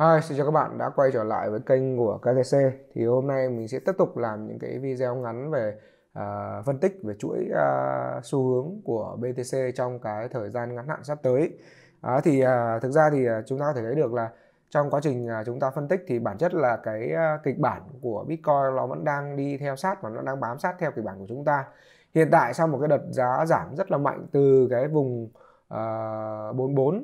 Hi, xin chào các bạn đã quay trở lại với kênh của KTC Thì hôm nay mình sẽ tiếp tục làm những cái video ngắn về uh, phân tích về chuỗi uh, xu hướng của BTC trong cái thời gian ngắn hạn sắp tới uh, Thì uh, thực ra thì uh, chúng ta có thể thấy được là trong quá trình uh, chúng ta phân tích thì bản chất là cái uh, kịch bản của Bitcoin nó vẫn đang đi theo sát và nó đang bám sát theo kịch bản của chúng ta Hiện tại sau một cái đợt giá giảm rất là mạnh từ cái vùng uh, 44,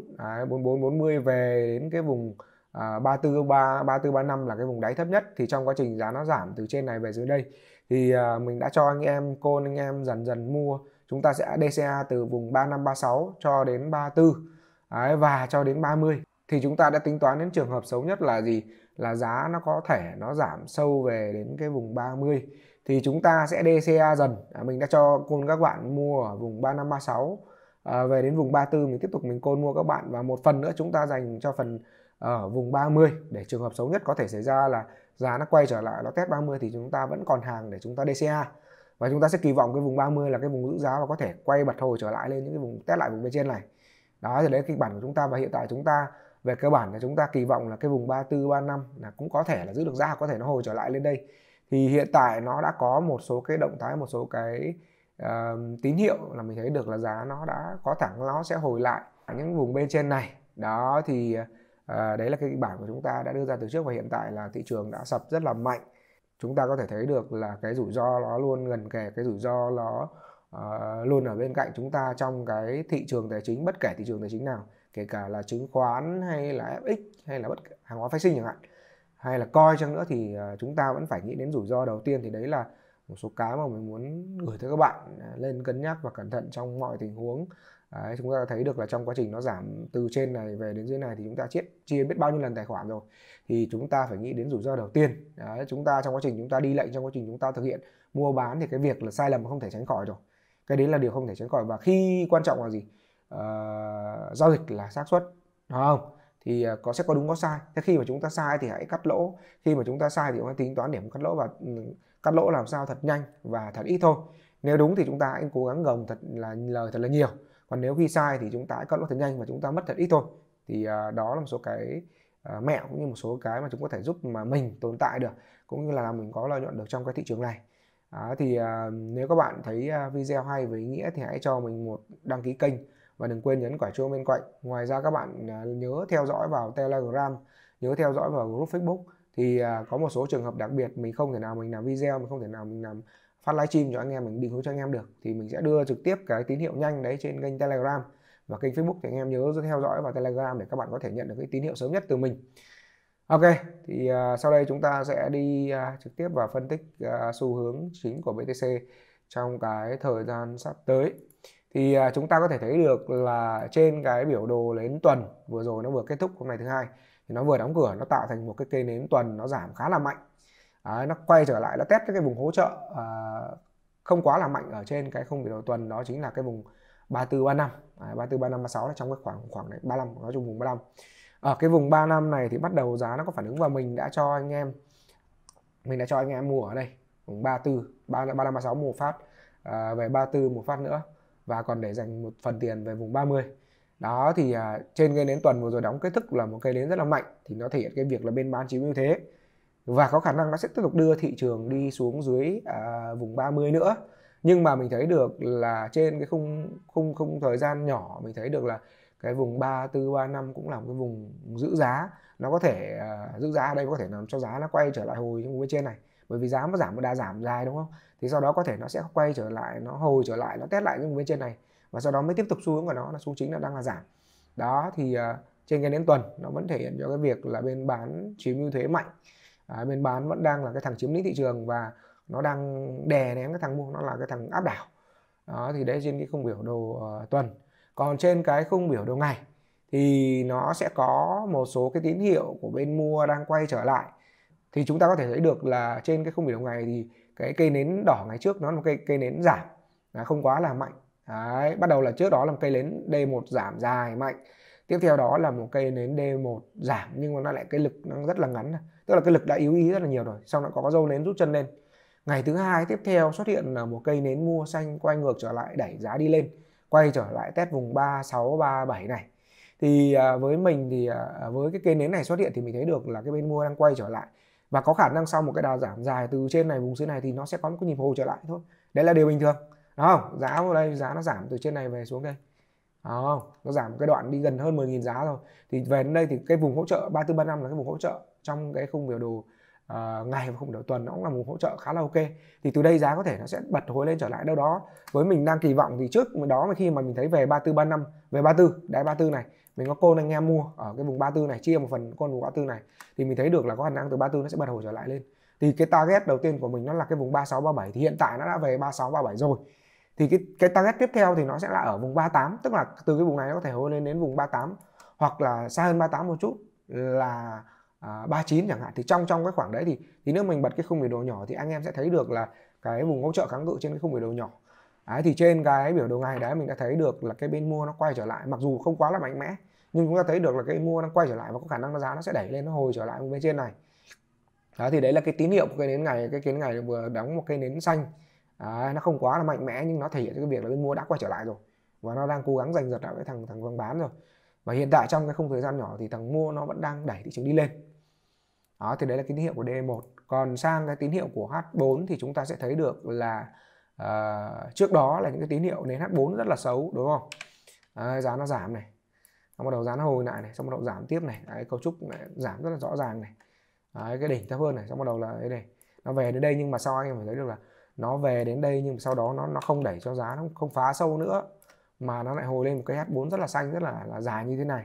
uh, 4440 về đến cái vùng à, 34 3435 là cái vùng đáy thấp nhất thì trong quá trình giá nó giảm từ trên này về dưới đây thì à, mình đã cho anh em cô anh em dần dần mua chúng ta sẽ DCA từ vùng 3536 cho đến 34 Đấy, và cho đến 30 thì chúng ta đã tính toán đến trường hợp xấu nhất là gì là giá nó có thể nó giảm sâu về đến cái vùng 30 thì chúng ta sẽ DCA dần à, mình đã cho côn các bạn mua ở vùng 3536 à, về đến vùng 34 mình tiếp tục mình côn mua các bạn và một phần nữa chúng ta dành cho phần ở vùng 30 để trường hợp xấu nhất có thể xảy ra là giá nó quay trở lại nó test 30 thì chúng ta vẫn còn hàng để chúng ta DCA và chúng ta sẽ kỳ vọng cái vùng 30 là cái vùng giữ giá và có thể quay bật hồi trở lại lên những cái vùng test lại vùng bên trên này đó thì đấy kịch bản của chúng ta và hiện tại chúng ta về cơ bản là chúng ta kỳ vọng là cái vùng 34 35 là cũng có thể là giữ được giá có thể nó hồi trở lại lên đây thì hiện tại nó đã có một số cái động thái một số cái uh, tín hiệu là mình thấy được là giá nó đã có thẳng nó sẽ hồi lại những vùng bên trên này đó thì uh, à, đấy là cái kịch bản của chúng ta đã đưa ra từ trước và hiện tại là thị trường đã sập rất là mạnh chúng ta có thể thấy được là cái rủi ro nó luôn gần kề cái rủi ro nó uh, luôn ở bên cạnh chúng ta trong cái thị trường tài chính bất kể thị trường tài chính nào kể cả là chứng khoán hay là fx hay là bất kể, hàng hóa phái sinh chẳng hạn hay là coi chăng nữa thì ờ, chúng ta vẫn phải nghĩ đến rủi ro đầu tiên thì đấy là một số cái mà mình muốn gửi tới các bạn lên cân nhắc và cẩn thận trong mọi tình huống Đấy, chúng ta thấy được là trong quá trình nó giảm từ trên này về đến dưới này thì chúng ta chia, chia biết bao nhiêu lần tài khoản rồi thì chúng ta phải nghĩ đến rủi ro đầu tiên Đấy, chúng ta trong quá trình chúng ta đi lệnh trong quá trình chúng ta thực hiện mua bán thì cái việc là sai lầm không thể tránh khỏi rồi cái đấy là điều không thể tránh khỏi và khi quan trọng là gì à, giao dịch là xác suất đúng không thì ờ, có sẽ có đúng có sai thế khi mà chúng ta sai thì hãy cắt lỗ khi mà chúng ta sai thì chúng ta tính toán điểm cắt lỗ và ừ, cắt lỗ làm sao thật nhanh và thật ít thôi nếu đúng thì chúng ta hãy cố gắng gồng thật là lời thật là nhiều còn nếu khi sai thì chúng ta hãy cắt lỗ thật nhanh và chúng ta mất thật ít thôi thì uh, đó là một số cái uh, mẹo cũng như một số cái mà chúng có thể giúp mà mình tồn tại được cũng như là mình có lợi nhuận được trong cái thị trường này À, thì uh, nếu các bạn thấy uh, video hay với ý nghĩa thì hãy cho mình một đăng ký kênh và đừng quên nhấn quả chuông bên cạnh. Ngoài ra các bạn uh, nhớ theo dõi vào Telegram, nhớ theo dõi vào group Facebook thì có một số trường hợp đặc biệt mình không thể nào mình làm video, mình không thể nào mình làm phát livestream cho anh em mình định hướng cho anh em được thì mình sẽ đưa trực tiếp cái tín hiệu nhanh đấy trên kênh telegram và kênh facebook thì anh em nhớ theo dõi vào telegram để các bạn có thể nhận được cái tín hiệu sớm nhất từ mình ok thì uh, sau đây chúng ta sẽ đi uh, trực tiếp và phân tích uh, xu hướng chính của btc trong cái thời gian sắp tới thì uh, chúng ta có thể thấy được là trên cái biểu đồ nến tuần vừa rồi nó vừa kết thúc hôm nay thứ hai thì nó vừa đóng cửa nó tạo thành một cái cây nến tuần nó giảm khá là mạnh à, nó quay trở lại nó test cái vùng hỗ trợ à, không quá là mạnh ở trên cái không biểu đầu tuần đó chính là cái vùng 34 35 à, 34 35 36 là trong cái khoảng khoảng này 35 nói chung vùng 35 ở cái vùng 35 này thì bắt đầu giá nó có phản ứng và mình đã cho anh em mình đã cho anh em mua ở đây vùng 34 35 36 mua phát à, về 34 một phát nữa và còn để dành một phần tiền về vùng 30 đó thì à, trên cây nến tuần vừa rồi đóng kết thúc là một cây nến rất là mạnh thì nó thể hiện cái việc là bên bán chiếm ưu thế và có khả năng nó sẽ tiếp tục đưa thị trường đi xuống dưới à, vùng 30 nữa nhưng mà mình thấy được là trên cái khung khung khung thời gian nhỏ mình thấy được là cái vùng 34 35 cũng là một cái vùng giữ giá nó có thể à, giữ giá ở đây có thể làm cho giá nó quay trở lại hồi những bên trên này bởi vì giá nó giảm và đã giảm dài đúng không thì sau đó có thể nó sẽ quay trở lại nó hồi trở lại nó test lại những bên trên này và sau đó mới tiếp tục xu hướng của nó là xu chính là đang là giảm đó thì uh, trên cái đến tuần nó vẫn thể hiện cho cái việc là bên bán chiếm ưu thế mạnh à, bên bán vẫn đang là cái thằng chiếm lĩnh thị trường và nó đang đè nén cái thằng mua nó là cái thằng áp đảo đó, thì đấy trên cái khung biểu đồ uh, tuần còn trên cái khung biểu đồ ngày thì nó sẽ có một số cái tín hiệu của bên mua đang quay trở lại thì chúng ta có thể thấy được là trên cái khung biểu đồ ngày thì cái cây nến đỏ ngày trước nó là một cây cây nến giảm không quá là mạnh đấy, bắt đầu là trước đó là một cây nến D1 giảm dài mạnh tiếp theo đó là một cây nến D1 giảm nhưng mà nó lại cái lực nó rất là ngắn tức là cái lực đã yếu ý rất là nhiều rồi xong lại có dâu nến rút chân lên ngày thứ hai tiếp theo xuất hiện là một cây nến mua xanh quay ngược trở lại đẩy giá đi lên quay trở lại test vùng 3637 này thì à, với mình thì à, với cái cây nến này xuất hiện thì mình thấy được là cái bên mua đang quay trở lại và có khả năng sau một cái đà giảm dài từ trên này vùng dưới này thì nó sẽ có một cái nhịp hồi trở lại thôi đấy là điều bình thường đúng không giá vào đây giá nó giảm từ trên này về xuống đây à, không nó giảm cái đoạn đi gần hơn 10.000 giá rồi thì về đến đây thì cái vùng hỗ trợ 3435 là cái vùng hỗ trợ trong cái khung biểu đồ uh, ngày và khung biểu tuần nó cũng là vùng hỗ trợ khá là ok thì từ đây giá có thể nó sẽ bật hồi lên trở lại đâu đó với mình đang kỳ vọng thì trước đó mà khi mà mình thấy về 3435 về 34 đáy 34 này mình có cô anh em mua ở cái vùng 34 này chia một phần con vùng 34 này thì mình thấy được là có khả năng từ 34 nó sẽ bật hồi trở lại lên thì cái target đầu tiên của mình nó là cái vùng 36 37 thì hiện tại nó đã về 36 37 rồi thì cái cái target tiếp theo thì nó sẽ là ở vùng 38 tức là từ cái vùng này nó có thể hồi lên đến vùng 38 hoặc là xa hơn 38 một chút là à, 39 chẳng hạn thì trong trong cái khoảng đấy thì thì nếu mình bật cái khung biểu đồ nhỏ thì anh em sẽ thấy được là cái vùng hỗ trợ kháng cự trên cái khung biểu đồ nhỏ đấy, thì trên cái biểu đồ ngày đấy mình đã thấy được là cái bên mua nó quay trở lại mặc dù không quá là mạnh mẽ nhưng chúng ta thấy được là cái mua nó quay trở lại và có khả năng giá nó sẽ đẩy lên nó hồi trở lại bên trên này đó thì đấy là cái tín hiệu của cái nến ngày cái nến ngày vừa đóng một cái nến xanh Đấy, nó không quá là mạnh mẽ nhưng nó thể hiện cái việc là bên mua đã quay trở lại rồi và nó đang cố gắng giành giật lại với thằng thằng vàng bán rồi và hiện tại trong cái không thời gian nhỏ thì thằng mua nó vẫn đang đẩy thị trường đi lên đó thì đấy là tín hiệu của D1 còn sang cái tín hiệu của H4 thì chúng ta sẽ thấy được là uh, trước đó là những cái tín hiệu nến H4 rất là xấu đúng không à, giá nó giảm này xong bắt đầu giá nó hồi lại này xong bắt đầu giảm tiếp này đấy, cấu trúc này, giảm rất là rõ ràng này đấy, cái đỉnh thấp hơn này xong bắt đầu là đây này nó về đến đây nhưng mà sau anh em phải thấy được là nó về đến đây nhưng mà sau đó nó nó không đẩy cho giá nó không phá sâu nữa mà nó lại hồi lên một cái H4 rất là xanh rất là, là dài như thế này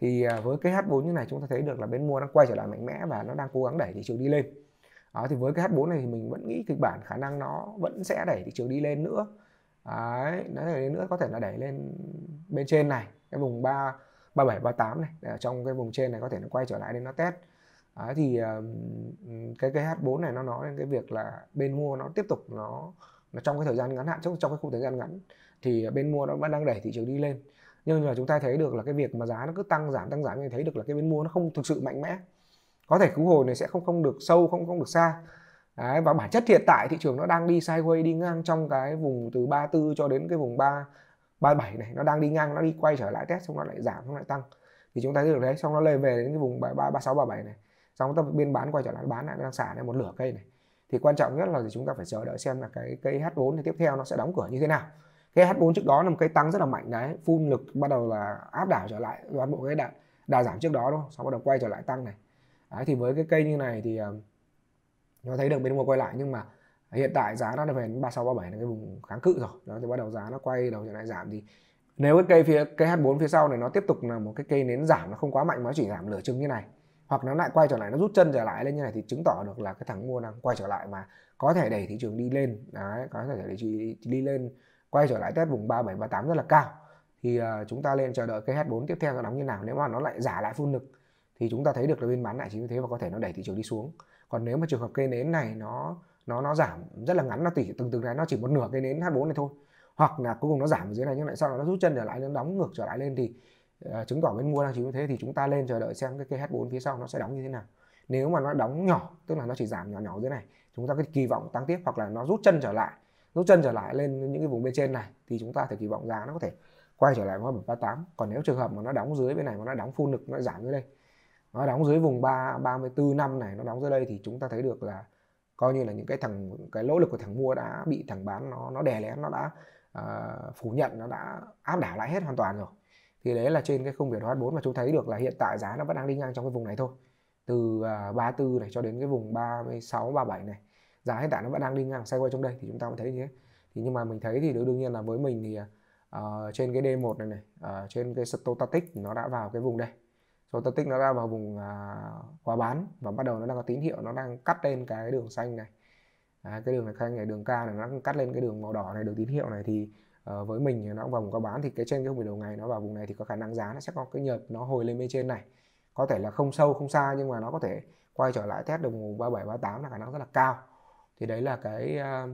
thì à, với cái H4 như này chúng ta thấy được là bên mua đang quay trở lại mạnh mẽ và nó đang cố gắng đẩy thị trường đi lên đó, thì với cái H4 này thì mình vẫn nghĩ kịch bản khả năng nó vẫn sẽ đẩy thị trường đi lên nữa đấy nó đẩy lên nữa có thể là đẩy lên bên trên này cái vùng 3 37 38 này ở trong cái vùng trên này có thể nó quay trở lại đến nó test Đấy, thì ờ, cái cái H4 này nó nói đến cái việc là bên mua nó tiếp tục nó, nó trong cái thời gian ngắn hạn trong trong cái khung thời gian ngắn thì bên mua nó vẫn đang đẩy thị trường đi lên nhưng mà chúng ta thấy được là cái việc mà giá nó cứ tăng giảm tăng giảm thì thấy được là cái bên mua nó không thực sự mạnh mẽ có thể cứu hồi này sẽ không không được sâu không không được xa Đấy, và bản chất hiện tại thị trường nó đang đi sideways đi ngang trong cái vùng từ 34 cho đến cái vùng 3 37 này nó đang đi ngang nó đi quay trở lại test xong nó lại giảm xong lại tăng thì chúng ta thấy được đấy xong nó lên về đến cái vùng 33 36 37 này xong ta biên bán quay trở lại bán lại đang xả lên một lửa cây này thì quan trọng nhất là chúng ta phải chờ đợi xem là cái cây H4 thì tiếp theo nó sẽ đóng cửa như thế nào cái H4 trước đó là một cây tăng rất là mạnh đấy phun lực bắt đầu là áp đảo trở lại toàn bộ cái đà, đà giảm trước đó đúng không xong bắt đầu quay trở lại tăng này đấy, thì với cái cây như này thì ờ, nó thấy được bên mua quay lại nhưng mà hiện tại giá nó đã về 36 37 là cái vùng kháng cự rồi đó thì bắt đầu giá nó quay đầu trở lại giảm thì nếu cái cây phía cây H4 phía sau này nó tiếp tục là một cái cây nến giảm nó không quá mạnh mà nó chỉ giảm lửa chừng như này hoặc nó lại quay trở lại nó rút chân trở lại lên như này thì chứng tỏ được là cái thằng mua đang quay trở lại mà có thể đẩy thị trường đi lên đấy có thể đẩy đi, đi lên quay trở lại test vùng 37 38 rất là cao thì uh, chúng ta lên chờ đợi cái H4 tiếp theo nó đóng như nào nếu mà nó lại giả lại phun lực thì chúng ta thấy được là bên bán lại chính như thế và có thể nó đẩy thị trường đi xuống còn nếu mà trường hợp cây nến này nó nó nó giảm rất là ngắn nó tỉ từng từng này nó chỉ một nửa cây nến H4 này thôi hoặc là cuối cùng nó giảm ở dưới này nhưng lại sau đó nó rút chân trở lại nó đóng ngược trở lại lên thì à, chứng tỏ bên mua đang chỉ như thế thì chúng ta lên chờ đợi xem cái kh 4 phía sau nó sẽ đóng như thế nào nếu mà nó đóng nhỏ tức là nó chỉ giảm nhỏ nhỏ dưới này chúng ta cái kỳ vọng tăng tiếp hoặc là nó rút chân trở lại rút chân trở lại lên những cái vùng bên trên này thì chúng ta thể kỳ vọng giá nó có thể quay trở lại vùng 38 còn nếu trường hợp mà nó đóng dưới bên này mà nó đóng phun lực nó giảm dưới đây nó đóng dưới vùng 3 34 năm này nó đóng dưới đây thì chúng ta thấy được là coi như là những cái thằng cái lỗ lực của thằng mua đã bị thằng bán nó nó đè lén nó đã uh, phủ nhận nó đã áp đảo lại hết hoàn toàn rồi thì đấy là trên cái khung biểu đồ H4 mà chúng thấy được là hiện tại giá nó vẫn đang đi ngang trong cái vùng này thôi từ 34 à, này cho đến cái vùng 36 37 này giá hiện tại nó vẫn đang đi ngang xoay quay trong đây thì chúng ta mới thấy như thế thì nhưng mà mình thấy thì đương nhiên là với mình thì uh, trên cái D1 này này uh, trên cái stotatic nó đã vào cái vùng đây stotatic nó đã vào vùng uh, quá bán và bắt đầu nó đang có tín hiệu nó đang cắt lên cái đường xanh này à, cái đường này xanh này đường ca này nó cắt lên cái đường màu đỏ này đường tín hiệu này thì Ờ, với mình nó cũng vào vùng có bán thì cái trên cái vùng đầu ngày nó vào vùng này thì có khả năng giá nó sẽ có cái nhợt nó hồi lên bên trên này có thể là không sâu không xa nhưng mà nó có thể quay trở lại test đồng 37 38 là khả năng rất là cao thì đấy là cái ờ,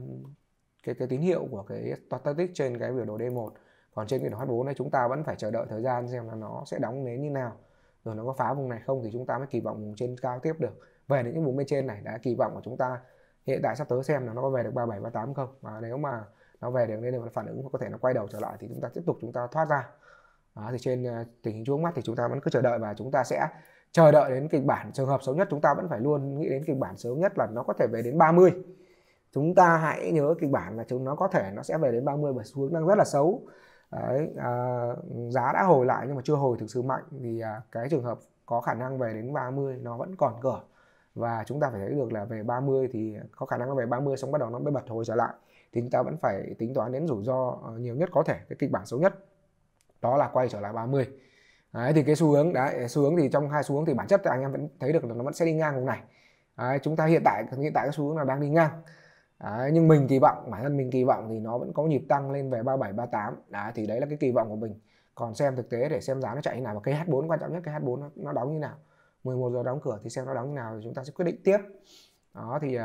cái cái tín hiệu của cái static trên cái biểu đồ D1 còn trên cái biểu đồ H4 này chúng ta vẫn phải chờ đợi thời gian xem là nó sẽ đóng nến như nào rồi nó có phá vùng này không thì chúng ta mới kỳ vọng vùng trên cao tiếp được về những cái vùng bên trên này đã kỳ vọng của chúng ta hiện tại sắp tới xem là nó có về được 37 38 không và nếu mà nó về được nên là phản ứng có thể nó quay đầu trở lại thì chúng ta tiếp tục chúng ta thoát ra đó, thì trên à, tình hình trước mắt thì chúng ta vẫn cứ chờ đợi và chúng ta sẽ chờ đợi đến kịch bản trường hợp xấu nhất chúng ta vẫn phải luôn nghĩ đến kịch bản xấu nhất là nó có thể về đến 30 chúng ta hãy nhớ kịch bản là chúng nó có thể nó sẽ về đến 30 và xu hướng đang rất là xấu Đấy, à, giá đã hồi lại nhưng mà chưa hồi thực sự mạnh thì à, cái trường hợp có khả năng về đến 30 nó vẫn còn cửa và chúng ta phải thấy được là về 30 thì có khả năng nó về 30 xong bắt đầu nó mới bật hồi trở lại thì chúng ta vẫn phải tính toán đến rủi ro ờ, nhiều nhất có thể cái kịch bản xấu nhất đó là quay trở lại 30 đấy, thì cái xu hướng đấy xu hướng thì trong hai xu hướng thì bản chất anh em vẫn thấy được là nó vẫn sẽ đi ngang vùng này đấy, chúng ta hiện tại hiện tại cái xu hướng là đang đi ngang đấy, nhưng mình kỳ vọng bản thân mình kỳ vọng thì nó vẫn có nhịp tăng lên về 37 38 đã thì đấy là cái kỳ vọng của mình còn xem thực tế để xem giá nó chạy như nào và cái H4 quan trọng nhất cái H4 nó, nó đóng như nào 11 giờ đóng cửa thì xem nó đóng như nào thì chúng ta sẽ quyết định tiếp đó thì uh,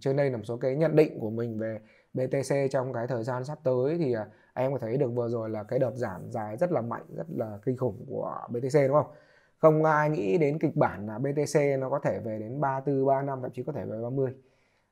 trên đây là một số cái nhận định của mình về BTC trong cái thời gian sắp tới thì à, em có thấy được vừa rồi là cái đợt giảm dài rất là mạnh rất là kinh khủng của BTC đúng không không ai nghĩ đến kịch bản là BTC nó có thể về đến 34 35 thậm chí có thể về 30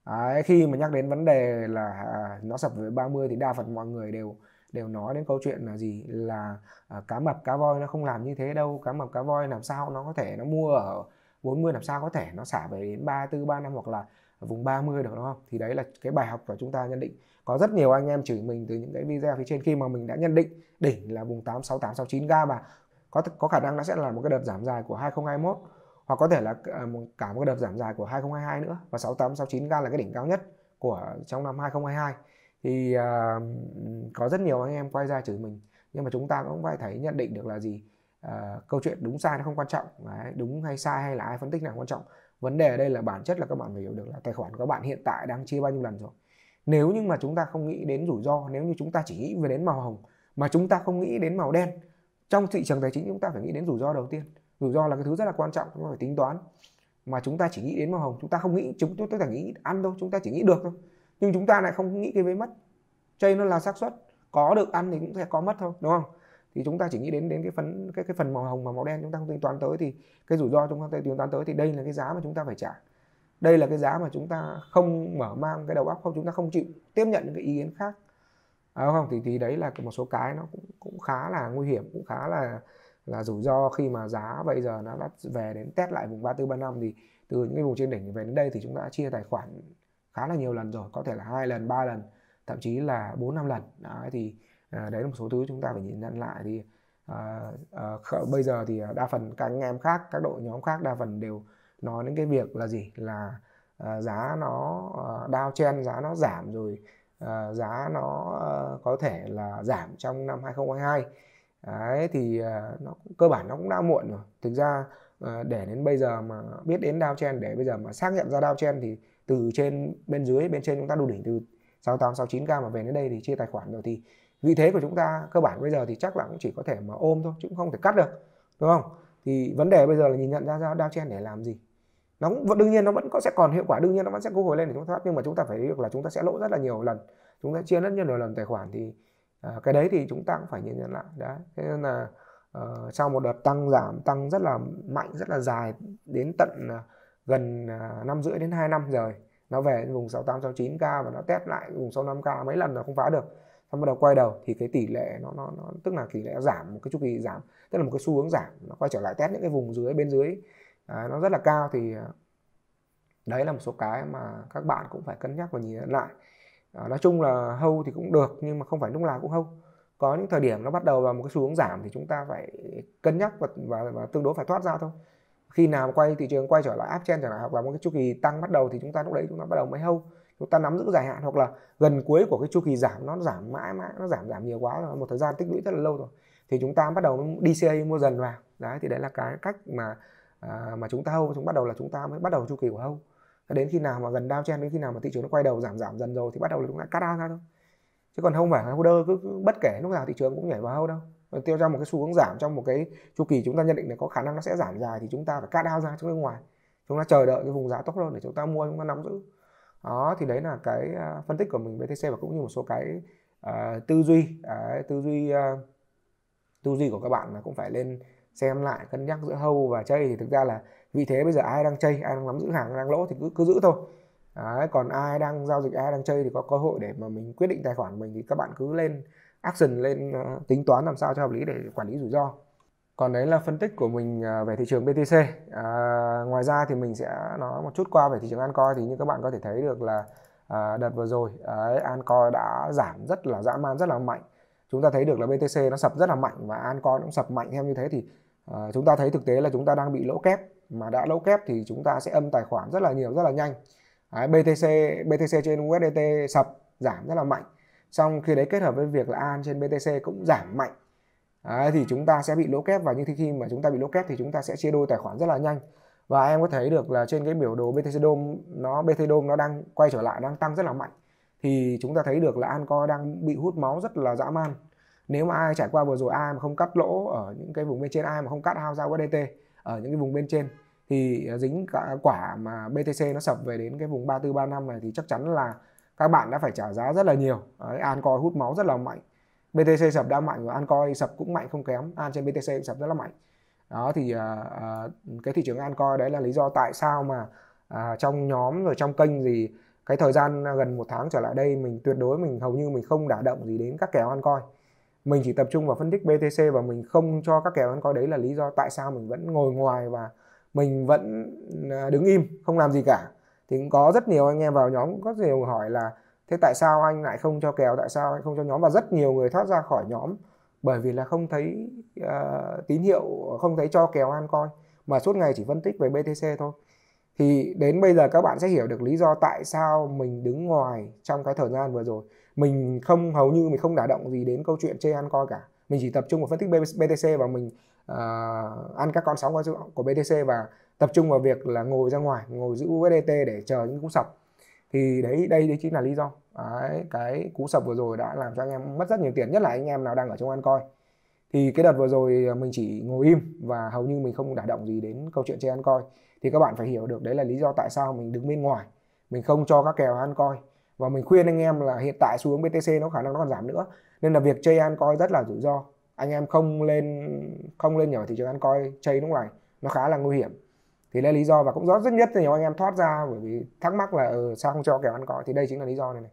Đấy, khi mà nhắc đến vấn đề là à, nó sập về 30 thì đa phần mọi người đều đều nói đến câu chuyện là gì là à, cá mập cá voi nó không làm như thế đâu cá mập cá voi làm sao nó có thể nó mua ở 40 làm sao có thể nó xả về đến 34 35 hoặc là ở vùng 30 được đúng không thì đấy là cái bài học của chúng ta nhận định có rất nhiều anh em chửi mình từ những cái video phía trên khi mà mình đã nhận định đỉnh là vùng 868 69 ga và có có khả năng nó sẽ là một cái đợt giảm dài của 2021 hoặc có thể là à, cả một cái đợt giảm dài của 2022 nữa và 68 69 ga là cái đỉnh cao nhất của trong năm 2022 thì uh, có rất nhiều anh em quay ra chửi mình nhưng mà chúng ta cũng phải thấy nhận định được là gì uh, câu chuyện đúng sai nó không quan trọng Đấy, đúng hay sai hay là ai phân tích nào quan trọng vấn đề ở đây là bản chất là các bạn phải hiểu được là tài khoản của các bạn hiện tại đang chia bao nhiêu lần rồi nếu như mà chúng ta không nghĩ đến rủi ro nếu như chúng ta chỉ nghĩ về đến màu hồng mà chúng ta không nghĩ đến màu đen trong thị trường tài chính chúng ta phải nghĩ đến rủi ro đầu tiên rủi ro là cái thứ rất là quan trọng chúng ta phải tính toán mà chúng ta chỉ nghĩ đến màu hồng chúng ta không nghĩ chúng chúng ta chỉ nghĩ ăn thôi chúng ta chỉ nghĩ được thôi nhưng chúng ta lại không nghĩ cái với mất chơi nó là xác suất có được ăn thì cũng sẽ có mất thôi đúng không thì chúng ta chỉ nghĩ đến đến cái phần cái cái phần màu hồng và màu đen chúng ta không tính toán tới thì cái rủi ro chúng ta tính toán tới thì đây là cái giá mà chúng ta phải trả đây là cái giá mà chúng ta không mở mang cái đầu óc không chúng ta không chịu tiếp nhận những cái ý kiến khác à, không thì thì đấy là một số cái nó cũng cũng khá là nguy hiểm cũng khá là là rủi ro khi mà giá bây giờ nó đã về đến test lại vùng năm thì từ những cái vùng trên đỉnh về đến đây thì chúng ta đã chia tài khoản khá là nhiều lần rồi có thể là hai lần ba lần thậm chí là bốn năm lần đấy, thì à, đấy là một số thứ chúng ta phải nhìn nhận lại thì à, à, bây giờ thì à, đa phần các anh em khác các đội nhóm khác đa phần đều nói đến cái việc là gì là à, giá nó à, đao chen giá nó giảm rồi à, giá nó à, có thể là giảm trong năm 2022 Đấy, thì à, nó cơ bản nó cũng đã muộn rồi thực ra à, để đến bây giờ mà biết đến đao chen để bây giờ mà xác nhận ra đao chen thì từ trên bên dưới bên trên chúng ta đủ đỉnh từ 68 69k mà về đến đây thì chia tài khoản rồi thì vị thế của chúng ta cơ bản bây giờ thì chắc là cũng chỉ có thể mà ôm thôi chứ cũng không thể cắt được đúng không thì vấn đề bây giờ là nhìn nhận ra ra đao chen để làm gì nó cũng đương nhiên nó vẫn có sẽ còn hiệu quả đương nhiên nó vẫn sẽ cố hồi lên để chúng ta thoát nhưng mà chúng ta phải thấy được là chúng ta sẽ lỗ rất là nhiều lần chúng ta chia rất nhiều lần tài khoản thì à, cái đấy thì chúng ta cũng phải nhìn nhận lại đấy thế nên là à, sau một đợt tăng giảm tăng rất là mạnh rất là dài đến tận à, gần à, năm rưỡi đến 2 năm rồi nó về vùng 68 69k và nó test lại vùng 65k mấy lần là không phá được nó bắt đầu quay đầu thì cái tỷ lệ nó nó, nó tức là tỷ lệ giảm một cái chu kỳ giảm tức là một cái xu hướng giảm nó quay trở lại test những cái vùng dưới bên dưới à, nó rất là cao thì à, đấy là một số cái mà các bạn cũng phải cân nhắc và nhìn lại à, nói chung là hâu thì cũng được nhưng mà không phải lúc nào cũng hâu có những thời điểm nó bắt đầu vào một cái xu hướng giảm thì chúng ta phải cân nhắc và, và, và tương đối phải thoát ra thôi khi nào quay thị trường quay trở lại áp trên trở lại hoặc là một cái chu kỳ tăng bắt đầu thì chúng ta lúc đấy chúng ta bắt đầu mới hâu chúng ta nắm giữ dài hạn hoặc là gần cuối của cái chu kỳ giảm nó giảm mãi mãi nó giảm giảm nhiều quá rồi một thời gian tích lũy rất là lâu rồi thì chúng ta bắt đầu DCA mua dần vào đấy thì đấy là cái cách mà à, mà chúng ta hâu chúng bắt đầu là chúng ta mới bắt đầu chu kỳ của hâu đến khi nào mà gần đao chen đến khi nào mà thị trường nó quay đầu giảm giảm dần rồi thì bắt đầu là chúng ta cắt out ra thôi chứ còn không phải holder cứ, cứ bất kể lúc nào thị trường cũng nhảy vào hâu đâu tiêu ra một cái xu hướng giảm trong một cái chu kỳ chúng ta nhận định là có khả năng nó sẽ giảm dài thì chúng ta phải cắt out ra trong bên ngoài chúng ta chờ đợi cái vùng giá tốt hơn để chúng ta mua chúng ta nắm giữ đó thì đấy là cái à, phân tích của mình BTC và cũng như một số cái uh, tư duy uh, tư duy uh, tư duy của các bạn là cũng phải lên xem lại cân nhắc giữa hâu và chơi thì thực ra là vị thế bây giờ ai đang chơi ai đang nắm giữ hàng đang lỗ thì cứ cứ giữ thôi Đấy, còn ai đang giao dịch ai đang chơi thì có cơ hội để mà mình quyết định tài khoản mình thì các bạn cứ lên action lên uh, tính toán làm sao cho hợp lý để quản lý rủi ro còn đấy là phân tích của mình à, về thị trường BTC à, ngoài ra thì mình sẽ nói một chút qua về thị trường Ancoin thì như các bạn có thể thấy được là à, đợt vừa rồi ấy, Ancoin đã giảm rất là dã man rất là mạnh chúng ta thấy được là BTC nó sập rất là mạnh và Ancoin cũng sập mạnh theo như thế thì à, chúng ta thấy thực tế là chúng ta đang bị lỗ kép mà đã lỗ kép thì chúng ta sẽ âm tài khoản rất là nhiều rất là nhanh đấy, BTC BTC trên USDT sập giảm rất là mạnh xong khi đấy kết hợp với việc là An trên BTC cũng giảm mạnh Đấy, thì chúng ta sẽ bị lỗ kép và như thế khi mà chúng ta bị lỗ kép thì chúng ta sẽ chia đôi tài khoản rất là nhanh và em có thấy được là trên cái biểu đồ BTC Dome nó BTC Dome nó đang quay trở lại đang tăng rất là mạnh thì chúng ta thấy được là Anco đang bị hút máu rất là dã man nếu mà ai trải qua vừa rồi ai mà không cắt lỗ ở những cái vùng bên trên ai mà không cắt hao ra USDT ở những cái vùng bên trên thì à, dính cả quả mà BTC nó sập về đến cái vùng 3435 này thì chắc chắn là các bạn đã phải trả giá rất là nhiều Đấy, Anco hút máu rất là mạnh BTC sập đã mạnh và Ancoin sập cũng mạnh không kém An trên BTC cũng sập rất là mạnh đó thì uh, uh, cái thị trường Ancoin đấy là lý do tại sao mà uh, trong nhóm rồi trong kênh gì cái thời gian gần một tháng trở lại đây mình tuyệt đối mình hầu như mình không đả động gì đến các kèo ăn mình chỉ tập trung vào phân tích BTC và mình không cho các kèo ăn đấy là lý do tại sao mình vẫn ngồi ngoài và mình vẫn đứng im không làm gì cả thì cũng có rất nhiều anh em vào nhóm có nhiều hỏi là thế tại sao anh lại không cho kèo tại sao anh không cho nhóm và rất nhiều người thoát ra khỏi nhóm bởi vì là không thấy uh, tín hiệu không thấy cho kèo ăn coi mà suốt ngày chỉ phân tích về BTC thôi thì đến bây giờ các bạn sẽ hiểu được lý do tại sao mình đứng ngoài trong cái thời gian vừa rồi mình không hầu như mình không đả động gì đến câu chuyện chê ăn coi cả mình chỉ tập trung vào phân tích BTC và mình uh, ăn các con sóng của BTC và tập trung vào việc là ngồi ra ngoài ngồi giữ USDT để chờ những cú sập thì đấy đây đấy chính là lý do đấy, cái cú sập vừa rồi đã làm cho anh em mất rất nhiều tiền nhất là anh em nào đang ở trong ăn coi thì cái đợt vừa rồi à, mình chỉ ngồi im và hầu như mình không đả động gì đến câu chuyện chơi ăn coi thì các bạn phải hiểu được đấy là lý do tại sao mình đứng bên ngoài mình không cho các kèo ăn coi và mình khuyên anh em là hiện tại xuống BTC nó khả năng nó còn giảm nữa nên là việc chơi ăn coi rất là rủi ro anh em không lên không lên nhỏ thị trường ăn coi chơi lúc này nó khá là nguy hiểm thì đây là lý do và cũng rõ rất nhất nhiều anh em thoát ra bởi vì thắc mắc là ừ, sao không cho kèo ăn cỏ thì đây chính là lý do này này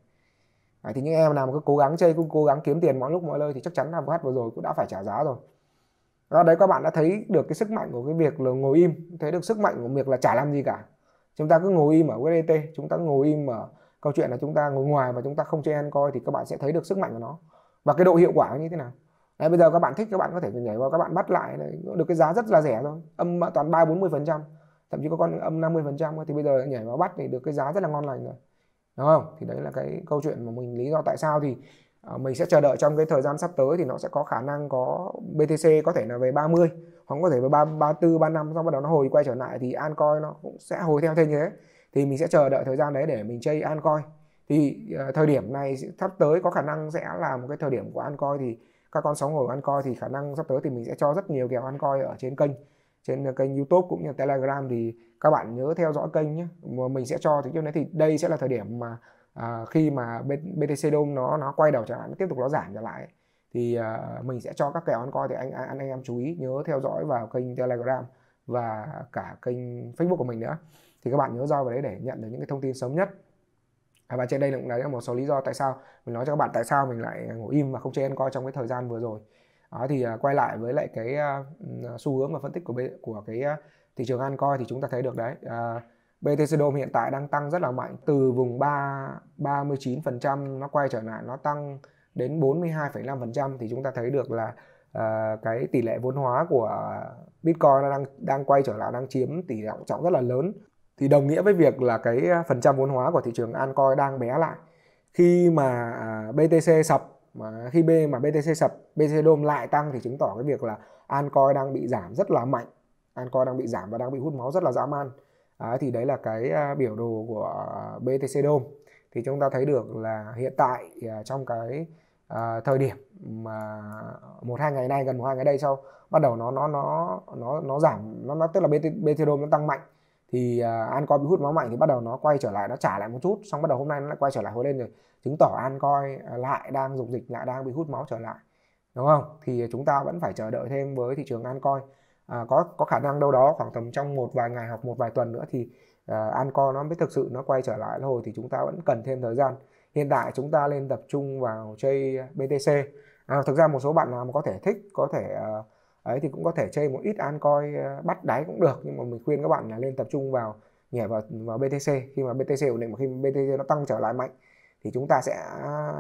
à, thì những em nào mà cứ cố gắng chơi cũng cố gắng kiếm tiền mọi lúc mọi nơi thì chắc chắn là VH vừa rồi cũng đã phải trả giá rồi do đấy các bạn đã thấy được cái sức mạnh của cái việc là ngồi im thấy được sức mạnh của việc là chả làm gì cả chúng ta cứ ngồi im ở USDT chúng ta ngồi im ở câu chuyện là chúng ta ngồi ngoài và chúng ta không chơi ăn coi thì các bạn sẽ thấy được sức mạnh của nó và cái độ hiệu quả như thế nào Đấy, bây giờ các bạn thích các bạn có thể nhảy vào các bạn bắt lại được cái giá rất là rẻ thôi âm toàn ba bốn mươi phần trăm thậm chí có con âm 50 phần trăm thì bây giờ nhảy vào bắt thì được cái giá rất là ngon lành rồi đúng không thì đấy là cái câu chuyện mà mình lý do tại sao thì à, mình sẽ chờ đợi trong cái thời gian sắp tới thì nó sẽ có khả năng có BTC có thể là về 30 hoặc có thể về 3, 34, 35 xong bắt đầu nó hồi quay trở lại thì altcoin nó cũng sẽ hồi theo thế như thế thì mình sẽ chờ đợi thời gian đấy để mình chơi altcoin thì à, thời điểm này sắp tới có khả năng sẽ là một cái thời điểm của altcoin thì các con sóng hồi của altcoin thì khả năng sắp tới thì mình sẽ cho rất nhiều kèo altcoin ở trên kênh trên kênh YouTube cũng như Telegram thì các bạn nhớ theo dõi kênh nhé mình sẽ cho thì cho nên thì đây sẽ là thời điểm mà à, khi mà BTC Dome nó nó quay đầu trở lại nó tiếp tục nó giảm trở lại thì à, mình sẽ cho các kèo ăn coi thì anh, anh anh em chú ý nhớ theo dõi vào kênh Telegram và cả kênh Facebook của mình nữa thì các bạn nhớ roi vào đấy để nhận được những cái thông tin sớm nhất à, và trên đây cũng là một số lý do tại sao mình nói cho các bạn tại sao mình lại ngồi im mà không chơi ăn coi trong cái thời gian vừa rồi À, thì quay lại với lại cái à, ừ, à, xu hướng và phân tích của của cái à, thị trường an coi thì chúng ta thấy được đấy BTC Dome hiện tại đang tăng rất là mạnh từ vùng 3 39% nó quay trở lại nó tăng đến 42,5% thì chúng ta thấy được là uh, cái tỷ lệ vốn hóa của Bitcoin nó đang đang quay trở lại đang chiếm tỷ trọng trọng rất là lớn thì đồng nghĩa với việc là cái phần trăm vốn hóa của thị trường an altcoin đang bé lại khi mà BTC sập mà khi B mà BTC sập, BTC dom lại tăng thì chứng tỏ cái việc là Ancoin đang bị giảm rất là mạnh. Ancoin đang bị giảm và đang bị hút máu rất là dã man. À, thì đấy là cái à, biểu đồ của à, BTC dom, Thì chúng ta thấy được là hiện tại à, trong cái à, thời điểm mà một hai ngày nay gần một hai ngày đây sau bắt đầu nó nó nó nó nó giảm nó, nó tức là BT, BTC Dome nó tăng mạnh thì à, an Ancoin bị hút máu mạnh thì bắt đầu nó quay trở lại nó trả lại một chút xong bắt đầu hôm nay nó lại quay trở lại hồi lên rồi chứng tỏ an Ancoin à, lại đang dục dịch lại đang bị hút máu trở lại đúng không thì chúng ta vẫn phải chờ đợi thêm với thị trường Ancoin à, có có khả năng đâu đó khoảng tầm trong một vài ngày hoặc một vài tuần nữa thì uh, à, Ancoin nó mới thực sự nó quay trở lại hồi thì chúng ta vẫn cần thêm thời gian hiện tại chúng ta nên tập trung vào chơi BTC à, thực ra một số bạn nào mà có thể thích có thể uh, ấy thì cũng có thể chơi một ít an coi ờ, bắt đáy cũng được nhưng mà mình khuyên các bạn là nên tập trung vào nhảy vào vào BTC khi mà BTC ổn định mà khi BTC nó tăng trở lại mạnh thì chúng ta sẽ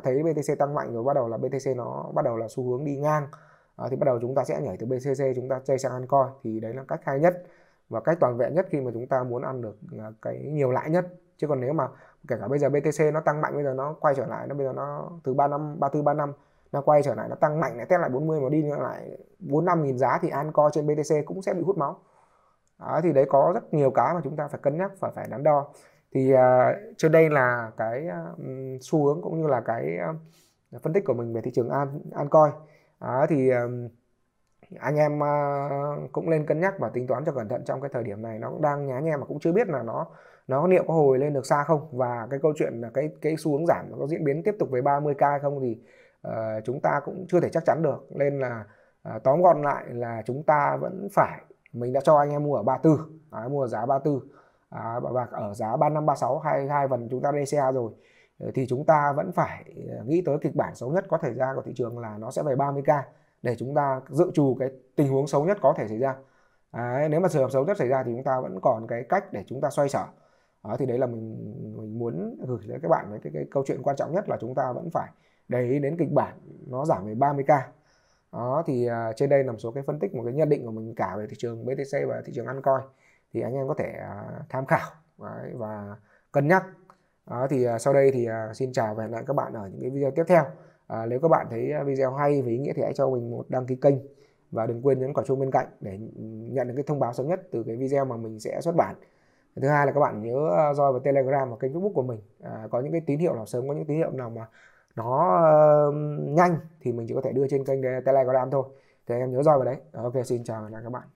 thấy BTC tăng mạnh rồi bắt đầu là BTC nó bắt đầu là xu hướng đi ngang à, thì bắt đầu chúng ta sẽ nhảy từ bcc chúng ta chơi sang an coi thì đấy là cách hay nhất và cách toàn vẹn nhất khi mà chúng ta muốn ăn được ờ, cái nhiều lãi nhất chứ còn nếu mà kể cả bây giờ BTC nó tăng mạnh bây giờ nó quay trở lại nó bây giờ nó từ 3 năm 34 năm nó quay trở lại nó tăng mạnh lại test lại 40 mà đi nữa lại 45 nghìn giá thì Anco trên BTC cũng sẽ bị hút máu đó, thì đấy có rất nhiều cái mà chúng ta phải cân nhắc và phải đắn đo thì uh, à, trên đây là cái um, xu hướng cũng như là cái um, phân tích của mình về thị trường an Ancoin đó, thì um, anh em uh, cũng lên cân nhắc và tính toán cho cẩn thận trong cái thời điểm này nó cũng đang nhá nhem mà cũng chưa biết là nó nó liệu có hồi lên được xa không và cái câu chuyện là cái cái xu hướng giảm nó có diễn biến tiếp tục về 30k không thì Ờ, chúng ta cũng chưa thể chắc chắn được nên là à, tóm gọn lại là chúng ta vẫn phải mình đã cho anh em mua ở 34 à, mua ở giá 34 à, và ở giá 35 36 hai hai vần chúng ta DCA rồi ờ, thì chúng ta vẫn phải ờ, nghĩ tới kịch bản xấu nhất có thể ra của thị trường là nó sẽ về 30k để chúng ta dự trù cái tình huống xấu nhất có thể xảy ra à, nếu mà trường hợp xấu nhất xảy ra thì chúng ta vẫn còn cái cách để chúng ta xoay sở à, thì đấy là mình mình muốn gửi đến các bạn với cái, cái câu chuyện quan trọng nhất là chúng ta vẫn phải để ý đến kịch bản nó giảm về 30k đó thì à, trên đây là một số cái phân tích một cái nhận định của mình cả về thị trường BTC và thị trường ăn coi thì anh em có thể à, tham khảo đấy, và cân nhắc đó, thì à, sau đây thì xin chào và hẹn lại các bạn ở những cái video tiếp theo uh, nếu các bạn thấy video hay và ý nghĩa thì hãy cho mình một đăng ký kênh và đừng quên nhấn quả chuông bên cạnh để nhận được cái thông báo sớm nhất từ cái video mà mình sẽ xuất bản thứ hai là các bạn nhớ roi vào telegram và kênh facebook của mình à, có những cái tín hiệu nào sớm có những tín hiệu nào mà nó uh, nhanh thì mình chỉ có thể đưa trên kênh telegram thôi thì em nhớ roi vào đấy ok xin chào và hẹn các bạn